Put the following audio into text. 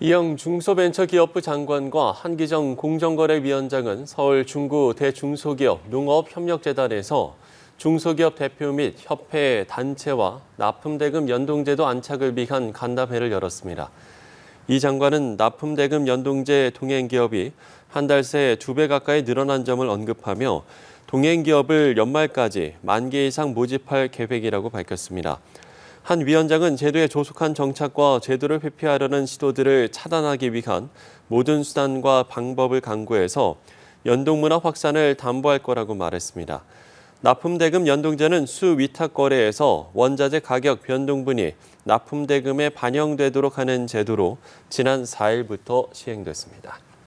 이영 중소벤처기업부 장관과 한기정 공정거래위원장은 서울 중구 대중소기업 농업협력재단에서 중소기업 대표 및 협회 단체와 납품대금 연동제도 안착을 위한 간담회를 열었습니다. 이 장관은 납품대금 연동제 동행기업이 한 달 새 두 배 가까이 늘어난 점을 언급하며 동행기업을 연말까지 만 개 이상 모집할 계획이라고 밝혔습니다. 한 위원장은 제도의 조속한 정착과 제도를 회피하려는 시도들을 차단하기 위한 모든 수단과 방법을 강구해서 연동문화 확산을 담보할 거라고 말했습니다. 납품대금 연동제는 수위탁 거래에서 원자재 가격 변동분이 납품대금에 반영되도록 하는 제도로 지난 4일부터 시행됐습니다.